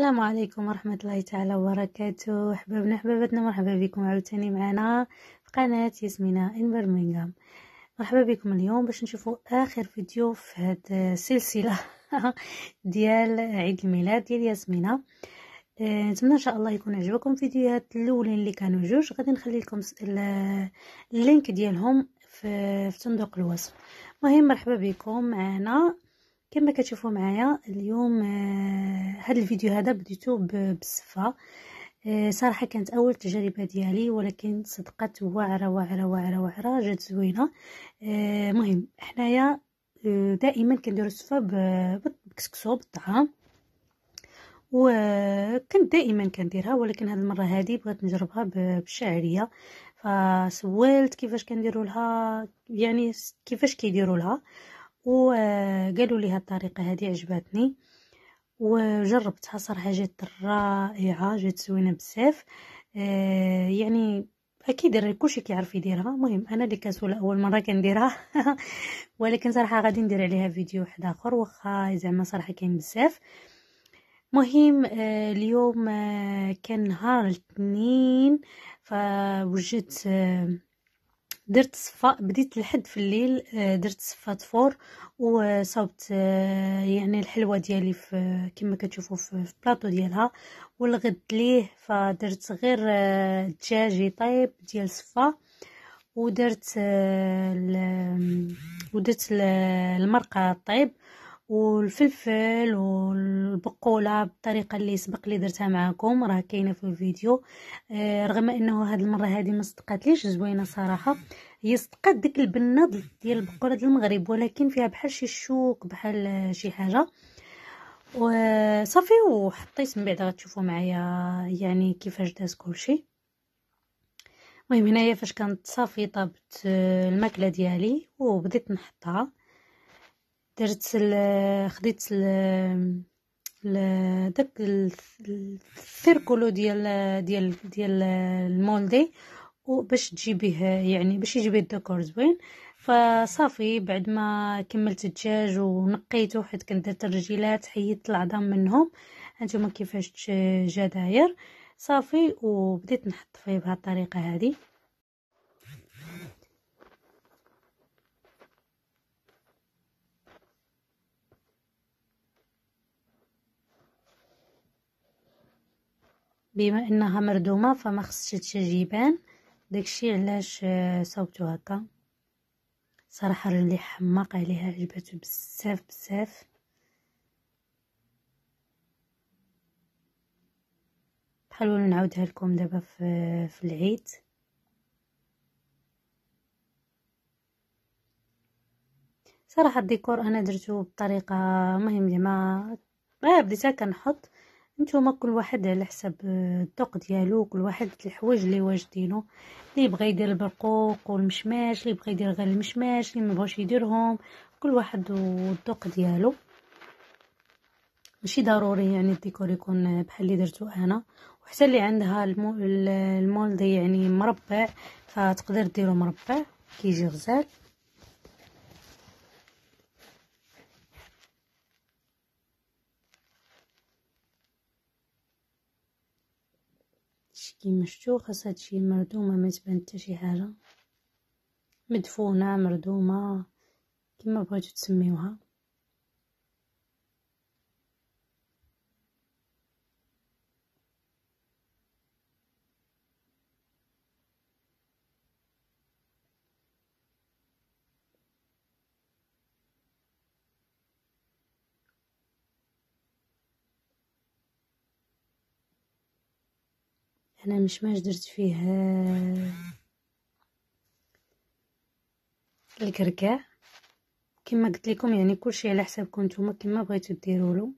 السلام عليكم ورحمة الله تعالى وبركاته أحبابنا أحبابتنا مرحبا بكم عاوتاني معنا في قناة ياسمينة إن برمنغهام مرحبا بكم اليوم باش نشوفوا آخر فيديو في هاد السلسلة ديال عيد الميلاد ديال ياسمينة آه، نتمنى ان شاء الله يكون عجبكم فيديوهات الاولين اللي كانوا جوج غادي نخلي لكم اللينك ديالهم في, في صندوق الوصف مهم مرحبا بكم معنا كما كتشوفوا معايا اليوم هذا آه، الفيديو هذا بديته بالسفه آه، صراحه كانت اول تجربه ديالي ولكن صدقت واعره واعره واعره واعره جات زوينه آه، مهم حنايا دائما كنديروا الصفه بالكسكسو بالطعام وكنت دائما كنديرها ولكن هاد المره هذه بغيت نجربها بالشعريه فسولت كيفاش كنديروا لها يعني كيفاش كيديروا لها وقالوا لي هالطريقه هذه عجبتني وجربتها صراحه جات رائعه جات زوينه بزاف آه، يعني اكيد راه كلشي كيعرف يديرها المهم انا اللي كنسول اول مره كنديرها ولكن صراحه غادي ندير عليها فيديو واحد اخر واخا زعما صراحه كاين بزاف مهم آه، اليوم آه، كان نهار الاثنين فوجدت درت صفة بديت لحد في الليل آه، درت صفات فور وصوبت آه، يعني الحلوة ديالي في كما كتشوفوا في البلاطو ديالها والغد ليه فدرت غير آه، دجاج طيب ديال صفة ودرت ال... ودرت المرقة طيب والفلفل والبقوله بالطريقه اللي سبق لي درتها معكم راه كاينه في الفيديو آه، رغم انه هاد المره هادي ما صدقاتليش زوينه صراحه هي صدقات ديك البنه ديال البقوله ديال المغرب ولكن فيها بحال شي شوك بحال شي حاجه وصافي وحطيت من بعد غتشوفوا معايا يعني كيفاش داز كلشي المهم هنايا فاش كانت صافي طابت آه، الماكله ديالي وبديت نحطها درت خديت داك السيركولو ديال ديال ديال المولدي وباش تجيبيه يعني باش به الديكور زوين فصافي بعد ما كملت الدجاج ونقيته حيت كنت درت الرجيلات حيدت العظام منهم هانتوما كيفاش جا داير صافي وبديت نحط فيه بهاد الطريقه هذه بما انها مردومه فما خصش تجيبان داكشي علاش آه، صوبتو هكا صراحه اللي حماق عليها عجبته بزاف بزاف بحال نعاودها لكم دابا في, في العيد صراحه الديكور انا درتو بطريقه مهم زعما ما آه، بديتها كنحط نتوما كل واحد على حسب الذوق آه، ديالو كل واحد الحوايج اللي واجدينو اللي بغى يدير البرقوق والمشماش اللي بغى يدير غير المشماش اللي بغاش يديرهم كل واحد والذوق ديالو ماشي ضروري يعني الديكور يكون بحال اللي درتو انا وحتى اللي عندها المولد يعني مربع فتقدر ديرو مربع كيجي غزال مشتو خاص هادشي مردومة ما تبان حتى شي حاجة مدفونة مردومة كما بغيتو تسميوها انا مش ماش درت فيه آه، الكركاع كما قلت لكم يعني كلشي على حسابكم نتوما كما بغيتو ديروا له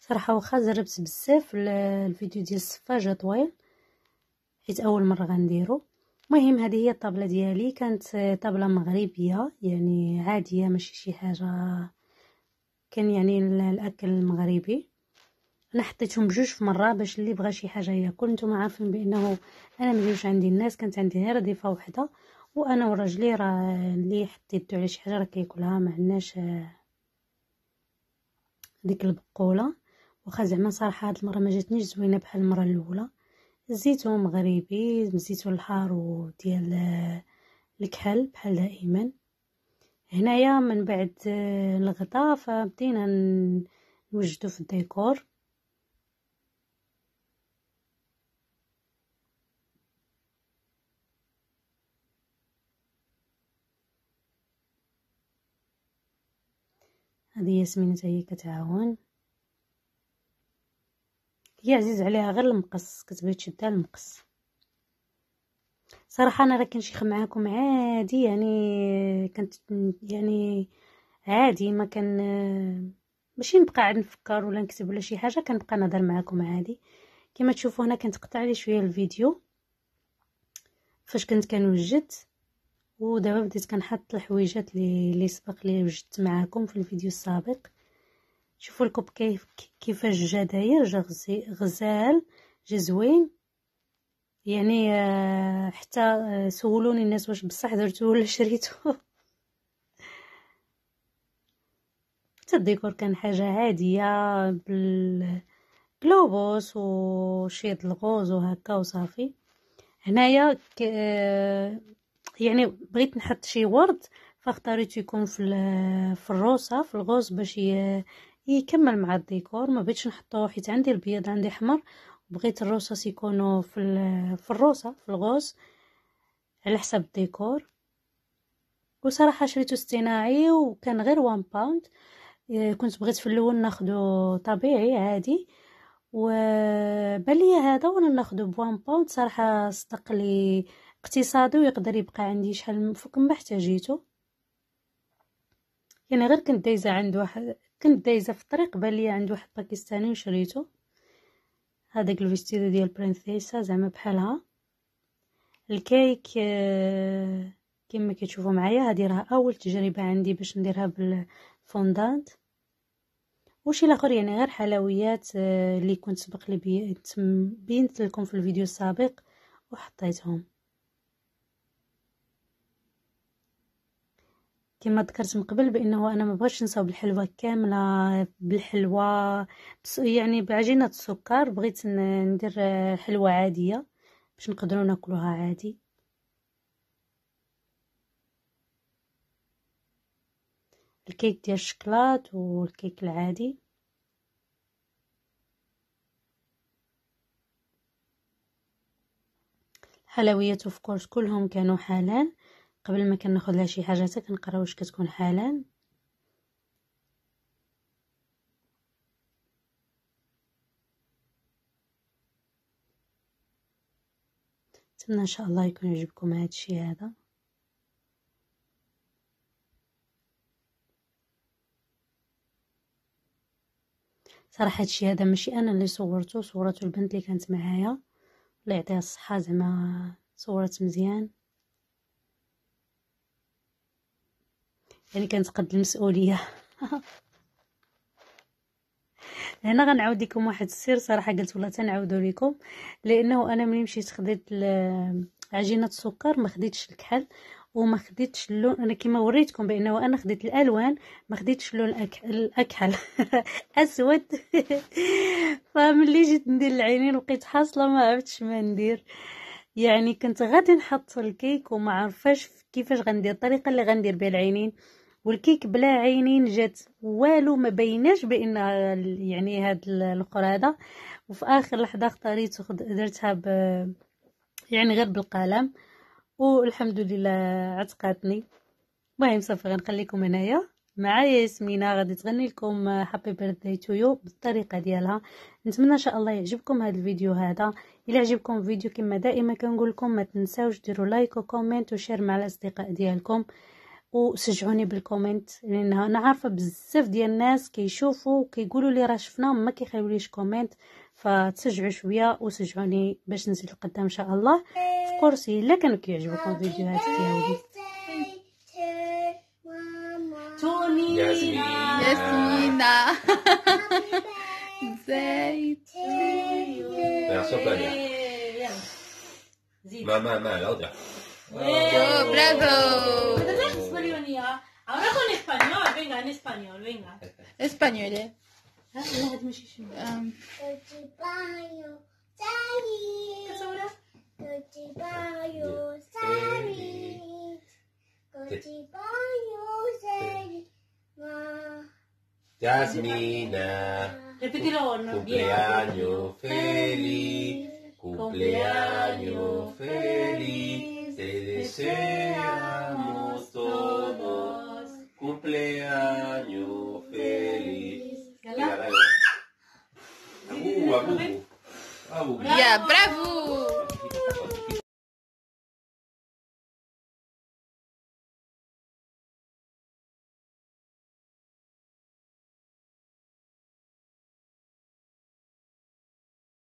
صراحه واخا جربت بزاف الفيديو ديال الصفاجه طويل حيت اول مره غنديرو المهم هذه هي الطابلة ديالي كانت طابلة مغربيه يعني عاديه ماشي شي حاجه كان يعني الاكل المغربي انا حطيتهم بجوج في مره باش اللي بغى شي حاجه ياكل نتوما عارفين بانه انا مجيوش عندي الناس كانت عندي غير ضيفه وحده وانا وراجلي راه اللي حط يدو على شي حاجه راه كياكلها ما عندناش آه، ديك البقوله وخا زعما صراحه هاد المره ما جاتنيش زوينه بحال المره الاولى زيتو مغربي زيتو الحار ديال آه، الكحل بحال دائما هنايا من بعد آه، الغطاء فبدينا نوجدو في الديكور هذه ياسمين تاهي كتعاون هي عزيز عليها غير المقص كتبغي تشدها المقص صراحه انا راه كنشيخ معاكم عادي يعني كنت يعني عادي ما كان ماشي نبقى عاد نفكر ولا نكتب ولا شي حاجه كنبقى نهضر معاكم عادي كما تشوفوا هنا كنتقطع لي شويه الفيديو فاش كنت كنوجد ودابا بديت كنحط الحويجات اللي سبق لي وجدت معاكم في الفيديو السابق شوفوا الكوب كيف كيفاش جا داير جا غزال جا زوين يعني آه، حتى آه، سولوني الناس واش بصح درتو ولا شريتو حتى الديكور كان حاجه عاديه بال وشيط الغوز وهكا وصافي هنايا ك... آه، يعني بغيت نحط شي ورد فاختاريت يكون في في الروسه في الغوز باش يكمل مع الديكور ما بغيتش نحطوه حيت عندي البيض عندي حمر بغيت الروسوس يكونوا في في الروسه في الغوز على حسب الديكور وصراحه شريته اصطناعي وكان غير وان اه، باوند كنت بغيت في الاول ناخدو طبيعي عادي وبالي هذا وانا ناخدو بوان باوند صراحه صدق لي اقتصادي ويقدر يبقى عندي شحال فوق ما احتاجيته يعني غير كنت دايزه عند واحد كنت دايزه في الطريق بان ليا عند واحد باكستاني وشريته هذاك الفيستيدو ديال برينسيسا زعما بحالها الكيك آه، كما كتشوفوا معايا هذه راه اول تجربه عندي باش نديرها بالفوندانت وشي لاخر يعني غير حلويات آه، اللي كنت سبق لي بينت لكم في الفيديو السابق وحطيتهم كما ذكرت من قبل بانه انا ما بغيتش نصاوب الحلوه كامله بالحلوه يعني بعجينه السكر بغيت ندير حلوه عاديه باش نقدروا ناكلوها عادي الكيك ديال الشكلاط والكيك العادي الحلويات اوف كورس كلهم كانوا حلال قبل ما كناخذ لها شي حاجه حتى كنقرا واش كتكون حالا نتمنى ان شاء الله يكون يعجبكم هذا الشيء هذا صراحه الشيء هذا ماشي انا اللي صورته صورته البنت اللي كانت معايا الله يعطيها الصحه زعما صورت مزيان يعني كانت قد المسؤوليه هنا غنعاود لكم واحد السر صراحه قلت والله تنعاودو لكم لانه انا ملي مشيت خديت عجينه السكر ما خديتش الكحل وما خديتش اللون انا كما وريتكم بانه انا خديت الالوان ما خديتش اللون الاكحل اسود فملي جيت ندير العينين لقيت حاصله ما عرفتش ما ندير يعني كنت غادي نحط الكيك وما عرفاش كيفاش غندير الطريقه اللي غندير بها العينين والكيك بلا عينين جات والو ما بيناش بان يعني هاد الاخر هذا وفي اخر لحظه اختاريت درتها ب يعني غير بالقلم والحمد لله عتقاتني المهم صافي غنخليكم هنايا معايا ياسمينه غادي تغني لكم هابي بيرثداي تو يو بالطريقه ديالها نتمنى ان شاء الله يعجبكم هذا الفيديو هذا الا عجبكم الفيديو كما دائما كنقول لكم ما تنساوش ديروا لايك وكومنت وشير مع الاصدقاء ديالكم وشجعوني بالكومنت لان انا عارفه بزاف ديال الناس كيشوفوا وكيقولوا لي راه شفنا ما كيخليوليش كومنت فتشجعوا شويه وشجعوني باش نزيد القدام ان شاء الله في كورسي الا كانوا كيعجبكم الفيديوهات ديالي ياسمينة ياسمينة زيت ما ما ما لا ¡Bravo! ¡Bravo! Ahora con español, venga, en español, venga. Español, ¿eh? ¿Qué ¿no? Cumpleaños feliz. Cumpleaños feliz seamos todos cumpleaños.